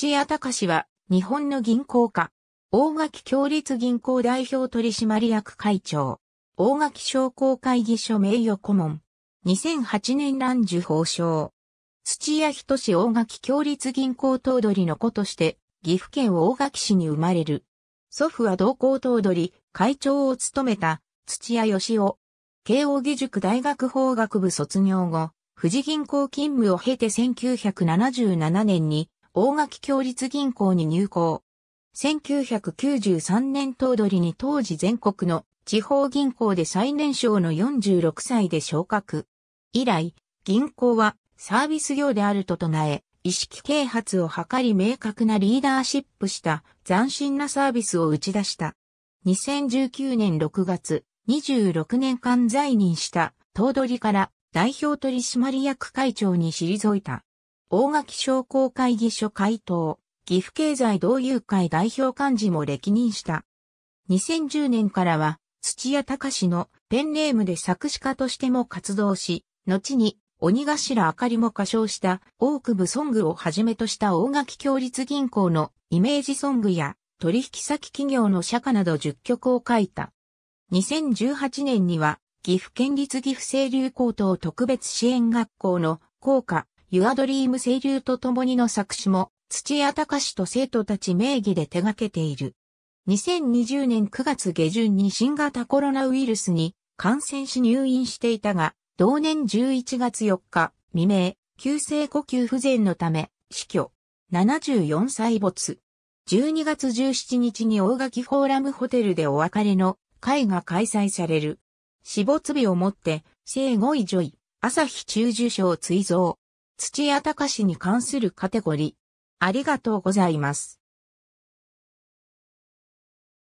土屋隆は、日本の銀行家。大垣共立銀行代表取締役会長。大垣商工会議所名誉顧問。2008年乱受報奨。土屋仁志大垣共立銀行頭取の子として、岐阜県大垣市に生まれる。祖父は同行頭取、会長を務めた、土屋義夫。慶応義塾大学法学部卒業後、富士銀行勤務を経て1977年に大垣共立銀行に入行。1993年頭取に当時全国の地方銀行で最年少の46歳で昇格。以来、銀行はサービス業であると唱え、意識啓発を図り明確なリーダーシップした斬新なサービスを打ち出した。2019年6月、26年間在任した頭取から代表取締役会長に退いた。大垣商工会議所会頭、岐阜経済同友会代表幹事も歴任した。2010年からは、土屋隆のペンネームで作詞家としても活動し、後に鬼頭明かりも歌唱した大久部ソングをはじめとした大垣共立銀行のイメージソングや取引先企業の社歌など10曲を書いた。2018年には岐阜県立岐阜清流高等特別支援学校の校歌ユアドリーム清流と共にの作詞も、土屋隆と生徒たち名義で手掛けている。2020年9月下旬に新型コロナウイルスに感染し入院していたが、同年11月4日未明、急性呼吸不全のため死去。74歳没。12月17日に大垣フォーラムホテルでお別れの会が開催される。死没日をもって、生後位上位、朝日中受賞追贈。土屋隆に関するカテゴリー。ありがとうございます。